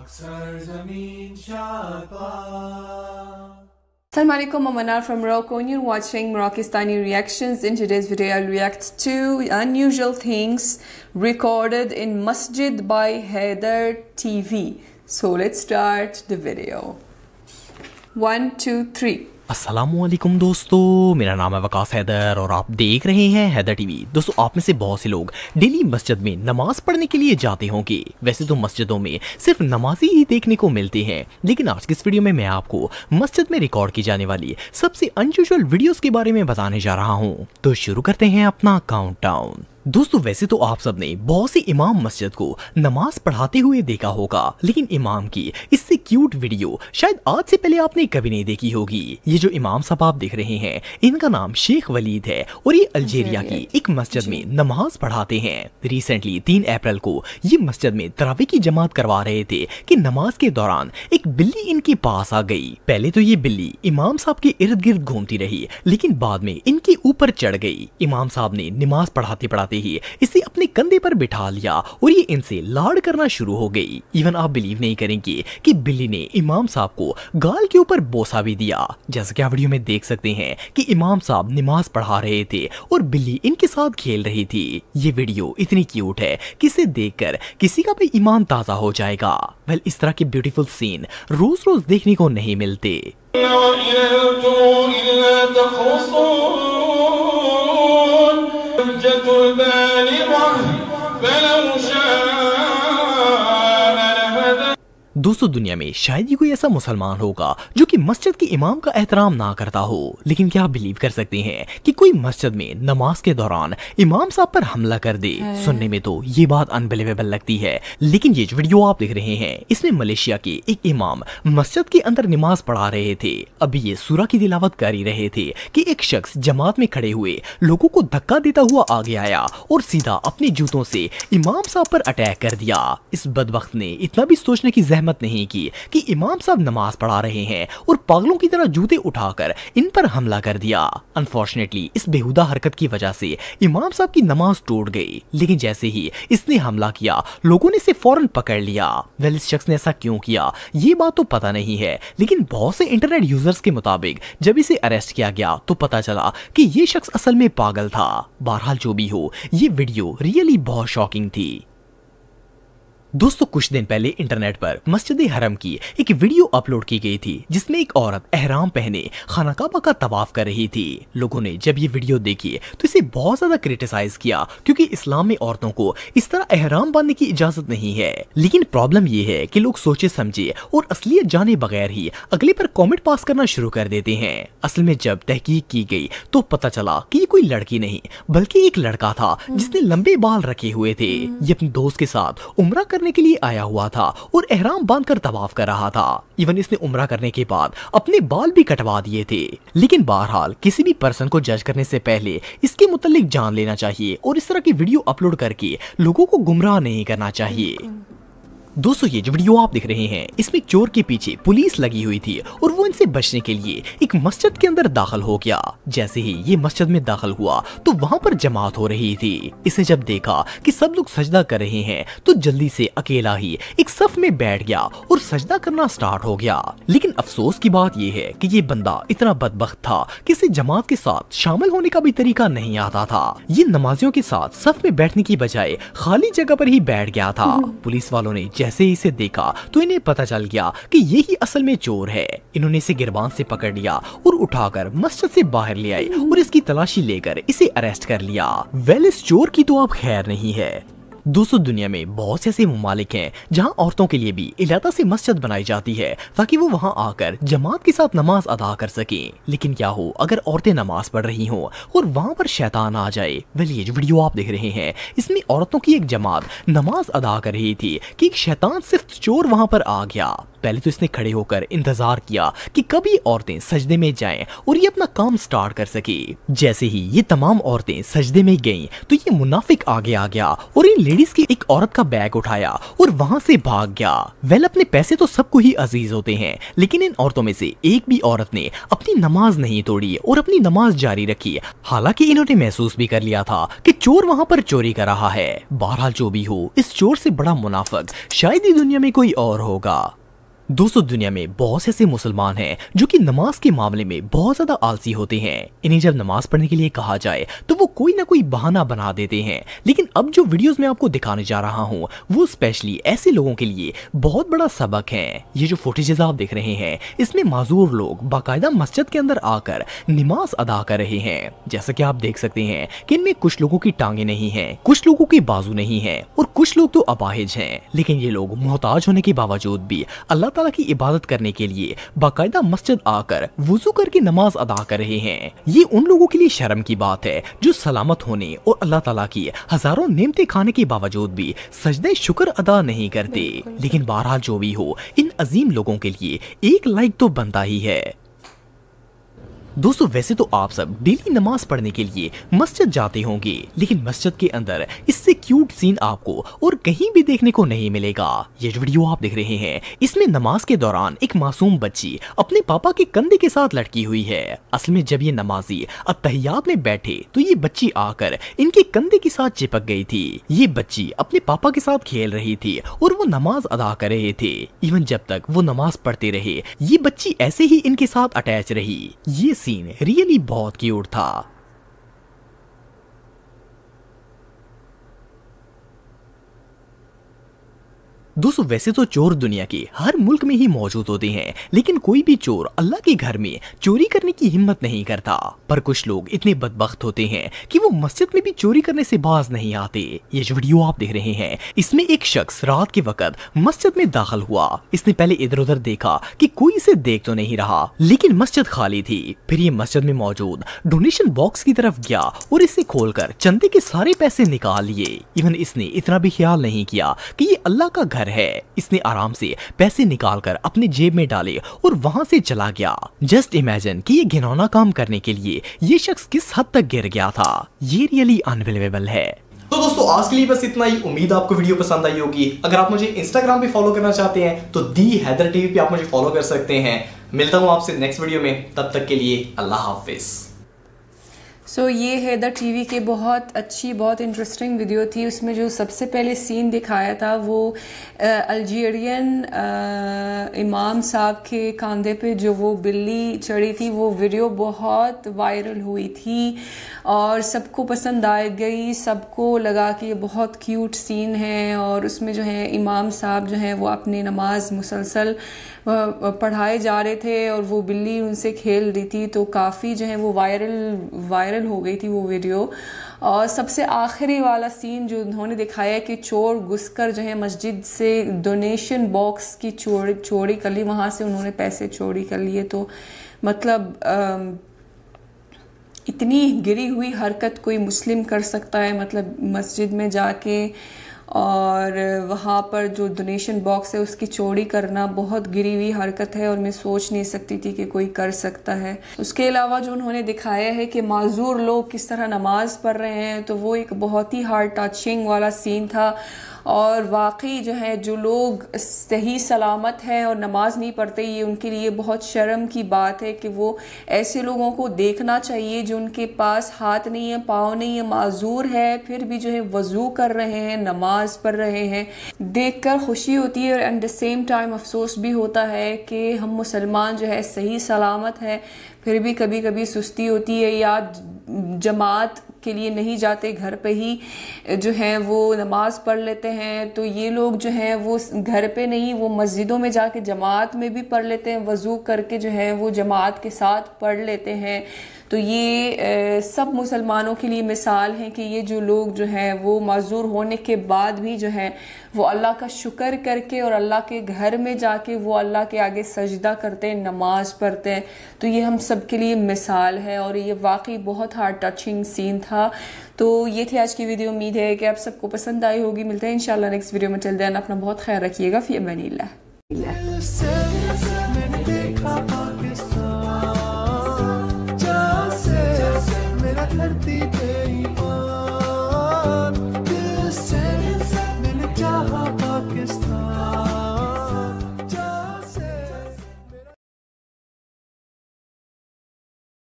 पाक सरजमीन Assalamu alaikum, I'm Manar from Morocco and you're watching Moroccistani Reactions. In today's video, I'll react to unusual things recorded in Masjid by Heather TV. So let's start the video. One, two, three. Aslam दोस्तों मेरा नाम है वकास हैदर और आप देख रहे हैं Haider TV दोस्तों आप में से बहुत से लोग डेली मस्जिद में नमाज पढ़ने के लिए जाते होंगे वैसे तो मस्जिदों में सिर्फ नमाजी ही देखने को मिलते हैं लेकिन आज की इस वीडियो में मैं आपको मस्जिद में रिकॉर्ड की जाने वाली सबसे अनयूजल वीडियो के बारे में बताने जा रहा हूँ तो शुरू करते हैं अपना काउंट दोस्तों वैसे तो आप सबने बहुत सी इमाम मस्जिद को नमाज पढ़ाते हुए देखा होगा लेकिन इमाम की इससे क्यूट वीडियो शायद आज से पहले आपने कभी नहीं देखी होगी ये जो इमाम साहब आप देख रहे हैं इनका नाम शेख वलीद है और ये अल्जेरिया की एक मस्जिद में नमाज पढ़ाते हैं रिसेंटली तीन अप्रैल को ये मस्जिद में तरावे की जमात करवा रहे थे की नमाज के दौरान एक बिल्ली इनके पास आ गई पहले तो ये बिल्ली इमाम साहब के इर्द गिर्द घूमती रही लेकिन बाद में इनके ऊपर चढ़ गई इमाम साहब ने नमाज पढ़ाते पढ़ाते ही इसे अपने कंधे पर बिठा लिया और ये इनसे लाड़ करना शुरू हो गई इवन आप बिलीव नहीं करेंगे कि बिल्ली ने इमाम साहब को गाल के ऊपर बोसा भी दिया जैसा कि आप वीडियो में देख सकते हैं कि इमाम साहब नमाज पढ़ा रहे थे और बिल्ली इनके साथ खेल रही थी ये वीडियो इतनी क्यूट है कि इसे देखकर किसी का भी ईमान ताजा हो जाएगा वेल well, इस तरह के ब्यूटीफुल सीन रोज रोज देखने को नहीं मिलते بالغة فلو दोस्तों दुनिया में शायद ही कोई ऐसा मुसलमान होगा जो कि मस्जिद के इमाम का एहतराम ना करता हो लेकिन क्या आप बिलीव कर सकते हैं कि कोई मस्जिद में नमाज के दौरान इमाम साहब पर हमला कर दे सुनने में तो ये बात अनबिलीवेबल लगती है लेकिन ये जो वीडियो आप देख रहे हैं इसमें मलेशिया के एक इमाम मस्जिद के अंदर नमाज पढ़ा रहे थे अभी ये सूरा की दिलावत कर ही रहे थे की एक शख्स जमात में खड़े हुए लोगो को धक्का देता हुआ आगे आया और सीधा अपने जूतों से इमाम साहब पर अटैक कर दिया इस बदबक ने इतना भी सोचने की जहमत हिम्मत नहीं की कि इमाम साहब नमाज पढ़ा रहे हैं और पागलों की तरह जूते उठाकर इन पर हमला कर दिया अनफॉर्चुनेटली इस बेहुदा हरकत की वजह से इमाम साहब की नमाज टूट गई लेकिन जैसे ही इसने हमला किया लोगों ने इसे फौरन पकड़ लिया वेल इस शख्स ने ऐसा क्यों किया ये बात तो पता नहीं है लेकिन बहुत से इंटरनेट यूजर्स के मुताबिक जब इसे अरेस्ट किया गया तो पता चला की ये शख्स असल में पागल था बहरहाल जो भी हो ये वीडियो रियली बहुत शॉकिंग थी दोस्तों कुछ दिन पहले इंटरनेट पर मस्जिद हरम की एक वीडियो अपलोड की गई थी जिसमें एक औरत अहराम पहने खाना काबा का तवाफ कर रही थी लोगों ने जब ये वीडियो देखी तो इसे बहुत ज्यादा क्रिटिसाइज किया क्योंकि इस्लाम में औरतों को इस तरह अहराम बांधने की इजाजत नहीं है लेकिन प्रॉब्लम ये है की लोग सोचे समझे और असलियत जाने बगैर ही अगले पर कॉमेंट पास करना शुरू कर देते हैं असल में जब तहकीक की गई तो पता चला की कोई लड़की नहीं बल्कि एक लड़का था जिसने लंबे बाल रखे हुए थे ये अपने दोस्त के साथ उम्र कर करने के लिए आया हुआ था और एहराम बांध कर तवाफ कर रहा था इवन इसने उम्र करने के बाद अपने बाल भी कटवा दिए थे लेकिन बहरहाल किसी भी पर्सन को जज करने से पहले इसके मुतालिक जान लेना चाहिए और इस तरह की वीडियो अपलोड करके लोगों को गुमराह नहीं करना चाहिए दोस्तों ये जो वीडियो आप देख रहे हैं इसमें चोर के पीछे पुलिस लगी हुई थी और वो इनसे बचने के लिए एक मस्जिद के अंदर दाखिल हो गया जैसे ही ये मस्जिद में दाखिल हुआ तो वहाँ पर जमात हो रही थी इसे जब देखा कि सब लोग सजदा कर रहे हैं तो जल्दी से अकेला ही एक सफ में बैठ गया और सजदा करना स्टार्ट हो गया लेकिन अफसोस की बात यह है की ये बंदा इतना बदबक था की इसे जमात के साथ शामिल होने का भी तरीका नहीं आता था ये नमाजियों के साथ सफ में बैठने की बजाय खाली जगह पर ही बैठ गया था हम्म। पुलिस वालों ने जैसे जैसे ही इसे देखा तो इन्हें पता चल गया कि यही असल में चोर है इन्होंने इसे गिरबान से पकड़ लिया और उठाकर मस्जिद से बाहर ले आई और इसकी तलाशी लेकर इसे अरेस्ट कर लिया वेल इस चोर की तो अब खैर नहीं है दोस्तों दुनिया में बहुत से ऐसे ममालिक हैं जहां औरतों के लिए भी इलाता से मस्जिद बनाई जाती है ताकि वो वहां आकर जमात के साथ नमाज अदा कर सकें लेकिन क्या हो अगर औरतें नमाज पढ़ रही हों और वहां पर शैतान आ जाए वेल ये जो वीडियो आप देख रहे हैं इसमें औरतों की एक जमात नमाज अदा कर रही थी कि एक शैतान सिर्फ चोर वहां पर आ गया पहले तो इसने खड़े होकर इंतजार किया कि कभी औरतें सजदे में जाएं और ये अपना काम स्टार्ट कर सके जैसे ही ये तमाम औरतें सजदे में गईं तो ये मुनाफिक आगे आ गया और इन लेडीज की एक औरत का बैग उठाया और वहां से भाग गया वेल अपने पैसे तो सबको ही अजीज होते हैं लेकिन इन औरतों में से एक भी औरत ने अपनी नमाज नहीं तोड़ी और अपनी नमाज जारी रखी हालांकि इन्होंने महसूस भी कर लिया था कि चोर वहां पर चोरी कर रहा है बहरहाल जो भी हो इस चोर से बड़ा मुनाफक शायद ही दुनिया में कोई और होगा दोस्तों दुनिया में बहुत से ऐसे मुसलमान हैं जो कि नमाज के मामले में बहुत ज्यादा आलसी होते हैं इन्हें जब नमाज पढ़ने के लिए कहा जाए तो वो कोई ना कोई बहाना बना देते हैं लेकिन अब जो वीडियोस में आपको दिखाने जा रहा हूँ वो स्पेशली ऐसे लोगों के लिए बहुत बड़ा सबक है ये जो फुटेजेस आप देख रहे हैं इसमें माजूर लोग बाकायदा मस्जिद के अंदर आकर नमाज अदा कर रहे हैं जैसा की आप देख सकते हैं कि इनमें कुछ लोगों की टांगे नहीं है कुछ लोगों के बाजू नहीं है और कुछ लोग तो अपाहिज है लेकिन ये लोग मोहताज होने के बावजूद भी अल्लाह ताला की इबादत करने के लिए बाकायदा मस्जिद आकर वजू करके नमाज अदा कर रहे हैं ये उन लोगों के लिए शर्म की बात है जो सलामत होने और अल्लाह तला की हजारों नेमते खाने के बावजूद भी सजदे शुक्र अदा नहीं करते लेकिन बहरहाल जो भी हो इन अजीम लोगों के लिए एक लाइक तो बनता ही है दोस्तों वैसे तो आप सब डेली नमाज पढ़ने के लिए मस्जिद जाते होंगे लेकिन मस्जिद के अंदर इससे क्यूट सीन आपको और कहीं भी देखने को नहीं मिलेगा ये जो वीडियो आप देख रहे हैं इसमें नमाज के दौरान एक मासूम बच्ची अपने पापा के कंधे के साथ लटकी हुई है असल में जब ये नमाजी अतहियात में बैठे तो ये बच्ची आकर इनके कंधे के साथ चिपक गई थी ये बच्ची अपने पापा के साथ खेल रही थी और वो नमाज अदा कर रहे थे इवन जब तक वो नमाज पढ़ते रहे ये बच्ची ऐसे ही इनके साथ अटैच रही ये सीन रियली बहुत क्यूट था दोस्तों वैसे तो चोर दुनिया की हर मुल्क में ही मौजूद होते हैं लेकिन कोई भी चोर अल्लाह के घर में चोरी करने की हिम्मत नहीं करता पर कुछ लोग इतने बदबخت होते हैं कि वो मस्जिद में भी चोरी करने से बाज नहीं आते ये जो वीडियो आप देख रहे हैं इसमें एक शख्स रात के वक्त मस्जिद में दाखिल हुआ इसने पहले इधर उधर देखा कि कोई इसे देख तो नहीं रहा लेकिन मस्जिद खाली थी फिर ये मस्जिद में मौजूद डोनेशन बॉक्स की तरफ गया और इसे खोलकर चंदे के सारे पैसे निकाल लिए इवन इसने इतना भी ख्याल नहीं किया की ये अल्लाह का घर है इसने आराम से पैसे निकाल कर अपने जेब में डाले और वहां से चला गया जस्ट इमेजिन कि ये घिनौना काम करने के लिए ये शख्स किस हद तक गिर गया था ये रियली अनबिलीवेबल है तो दोस्तों आज के लिए बस इतना ही उम्मीद आपको वीडियो पसंद आई होगी अगर आप मुझे इंस्टाग्राम पे फॉलो करना चाहते हैं तो दी हैदर टीवी पे आप मुझे फॉलो कर सकते हैं मिलता हूं आपसे नेक्स्ट वीडियो में तब तक के लिए अल्लाह हाफिज़ सो so, ये है द टीवी के बहुत अच्छी बहुत इंटरेस्टिंग वीडियो थी उसमें जो सबसे पहले सीन दिखाया था वो अल्जीरियन इमाम साहब के कंधे पे जो वो बिल्ली चढ़ी थी वो वीडियो बहुत वायरल हुई थी और सबको पसंद आ गई सबको लगा कि ये बहुत क्यूट सीन है और उसमें जो है इमाम साहब जो है वो अपनी नमाज मुसलसल पढ़ाए जा रहे थे और वो बिल्ली उनसे खेल रही थी तो काफ़ी जो है वो वायरल वायरल वायरल हो गई थी वो वीडियो और सबसे आखिरी वाला सीन जो उन्होंने दिखाया कि चोर घुसकर जो है मस्जिद से डोनेशन बॉक्स की चोरी चोरी कर ली वहाँ से उन्होंने पैसे चोरी कर लिए तो मतलब आ, इतनी गिरी हुई हरकत कोई मुस्लिम कर सकता है मतलब मस्जिद में जाके और वहाँ पर जो डोनेशन बॉक्स है उसकी चोरी करना बहुत गिरी हुई हरकत है और मैं सोच नहीं सकती थी कि कोई कर सकता है उसके अलावा जो उन्होंने दिखाया है कि माजूर लोग किस तरह नमाज़ पढ़ रहे हैं तो वो एक बहुत ही हार्ट टचिंग वाला सीन था और वाकई जो है जो लोग सही सलामत हैं और नमाज नहीं पढ़ते ये उनके लिए बहुत शर्म की बात है कि वो ऐसे लोगों को देखना चाहिए जो उनके पास हाथ नहीं है पाँव नहीं है माजूर है फिर भी जो है वज़ू कर रहे हैं नमाज पढ़ रहे हैं देख कर खुशी होती है और एट द सेम टाइम अफसोस भी होता है कि हम मुसलमान जो है सही सलामत है फिर भी कभी कभी सुस्ती होती है या जमात के लिए नहीं जाते घर पे ही जो है वो नमाज़ पढ़ लेते हैं तो ये लोग जो हैं वो घर पे नहीं वो मस्जिदों में जाके जमात में भी पढ़ लेते हैं वज़ू करके जो है वो जमात के साथ पढ़ लेते हैं तो ये सब मुसलमानों के लिए मिसाल है कि ये जो लोग जो हैं वो मजूर होने के बाद भी जो है वो अल्लाह का शुक्र करके और अल्लाह के घर में जाके वो अल्लाह के आगे सजदा करते हैं नमाज पढ़ते हैं तो ये हम सब के लिए मिसाल है और ये वाकई बहुत हार्ट टचिंग सीन था तो ये थी आज की वीडियो उम्मीद है कि आप सबको पसंद आई होगी मिलते हैं इन नेक्स्ट वीडियो में चल देना अपना बहुत ख्याल रखिएगा फिर अमन